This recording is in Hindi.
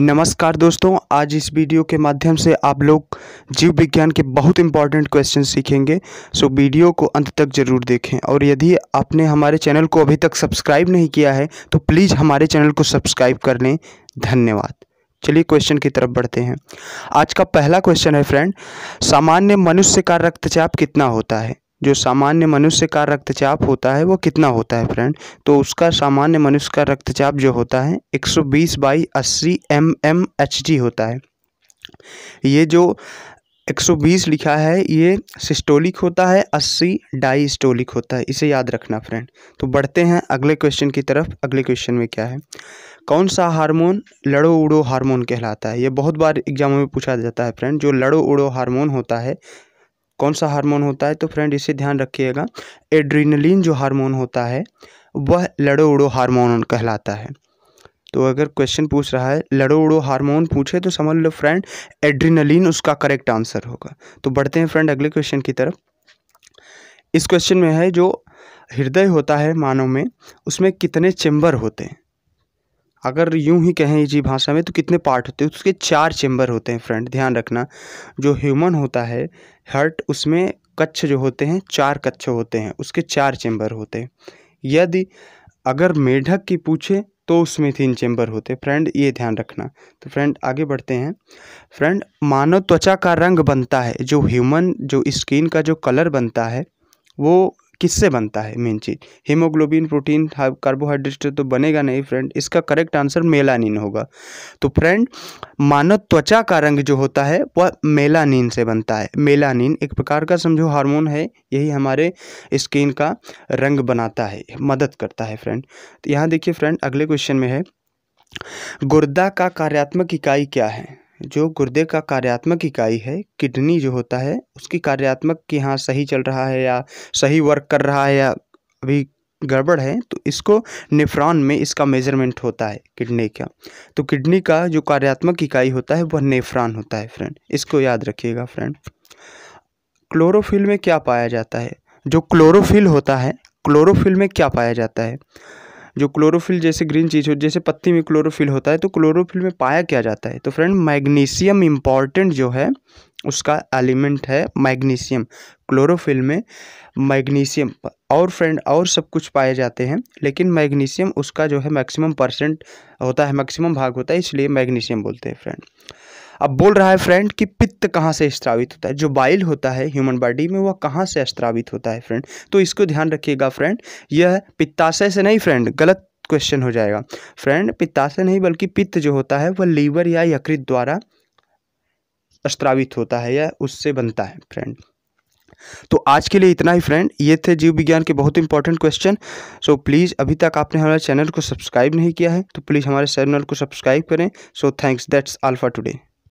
नमस्कार दोस्तों आज इस वीडियो के माध्यम से आप लोग जीव विज्ञान के बहुत इंपॉर्टेंट क्वेश्चन सीखेंगे सो वीडियो को अंत तक ज़रूर देखें और यदि आपने हमारे चैनल को अभी तक सब्सक्राइब नहीं किया है तो प्लीज़ हमारे चैनल को सब्सक्राइब कर लें धन्यवाद चलिए क्वेश्चन की तरफ बढ़ते हैं आज का पहला क्वेश्चन है फ्रेंड सामान्य मनुष्य का रक्तचाप कितना होता है जो सामान्य मनुष्य का रक्तचाप होता है वो कितना होता है फ्रेंड तो उसका सामान्य मनुष्य का रक्तचाप जो होता है 120 बाई अस्सी एम एम एच डी होता है ये जो 120 लिखा है ये सिस्टोलिक होता है 80 डाइस्टोलिक होता है इसे याद रखना फ्रेंड तो बढ़ते हैं अगले क्वेश्चन की तरफ अगले क्वेश्चन में क्या है कौन सा हार्मोन लड़ो उड़ो हार्मोन कहलाता है ये बहुत बार एग्जामों में पूछा जाता है फ्रेंड जो लड़ो उड़ो हार्मोन होता है कौन सा हार्मोन होता है तो फ्रेंड इसे ध्यान रखिएगा एड्रीनलिन जो हार्मोन होता है वह लड़ो उड़ो हारमोन कहलाता है तो अगर क्वेश्चन पूछ रहा है लड़ो उड़ो हार्मोन पूछे तो समझ लो फ्रेंड एड्रीनलिन उसका करेक्ट आंसर होगा तो बढ़ते हैं फ्रेंड अगले क्वेश्चन की तरफ इस क्वेश्चन में है जो हृदय होता है मानव में उसमें कितने चेंबर होते हैं अगर यूँ ही कहें जी भाषा में तो कितने पार्ट होते हैं उसके चार चैम्बर होते हैं फ्रेंड ध्यान रखना जो ह्यूमन होता है हर्ट उसमें कच्छ जो होते हैं चार कच्छ होते हैं उसके चार चैम्बर होते हैं यदि अगर मेढक की पूछे तो उसमें तीन चैम्बर होते फ्रेंड ये ध्यान रखना तो फ्रेंड आगे बढ़ते हैं फ्रेंड मानव त्वचा का रंग बनता है जो ह्यूमन जो स्किन का जो कलर बनता है वो किससे बनता है मेन चीज़ हीमोग्लोबिन प्रोटीन कार्बोहाइड्रेट तो बनेगा नहीं फ्रेंड इसका करेक्ट आंसर मेलानिन होगा तो फ्रेंड मानव त्वचा का रंग जो होता है वह मेलानिन से बनता है मेलानिन एक प्रकार का समझो हार्मोन है यही हमारे स्किन का रंग बनाता है मदद करता है फ्रेंड तो यहाँ देखिए फ्रेंड अगले क्वेश्चन में है गुर्दा का कार्यात्मक इकाई क्या है जो गुर्दे का कार्यात्मक इकाई है किडनी जो होता है उसकी कार्यात्मक कि हाँ सही चल रहा है या सही वर्क कर रहा है या अभी गड़बड़ है तो इसको नेफ्रॉन में इसका मेजरमेंट होता है किडनी का तो किडनी का जो कार्यात्मक इकाई होता है वह नेफ्रॉन होता है फ्रेंड इसको याद रखिएगा फ्रेंड क्लोरोफिल में क्या पाया जाता है जो क्लोरोफिल होता है क्लोरोफिल में क्या पाया जाता है जो क्लोरोफिल जैसे ग्रीन चीज़ हो जैसे पत्ती में क्लोरोफिल होता है तो क्लोरोफिल में पाया क्या जाता है तो फ्रेंड मैग्नीशियम इम्पॉर्टेंट जो है उसका एलिमेंट है मैग्नीशियम क्लोरोफिल में मैग्नीशियम और फ्रेंड और सब कुछ पाए जाते हैं लेकिन मैग्नीशियम उसका जो है मैक्सिमम परसेंट होता है मैक्सिमम भाग होता है इसलिए मैग्नीशियम बोलते हैं फ्रेंड अब बोल रहा है फ्रेंड कि पित्त कहाँ से स्त्रावित होता है जो बाइल होता है ह्यूमन बॉडी में वह कहाँ से स्त्रावित होता है फ्रेंड तो इसको ध्यान रखिएगा फ्रेंड यह पित्ताशय से नहीं फ्रेंड गलत क्वेश्चन हो जाएगा फ्रेंड पित्ताशय नहीं बल्कि पित्त जो होता है वह लीवर या यकृत द्वारा स्त्रावित होता है या उससे बनता है फ्रेंड तो आज के लिए इतना ही फ्रेंड ये थे जीव विज्ञान के बहुत इंपॉर्टेंट क्वेश्चन सो प्लीज़ अभी तक आपने हमारे चैनल को सब्सक्राइब नहीं किया है तो प्लीज़ हमारे चैनल को सब्सक्राइब करें so thanks that's all for today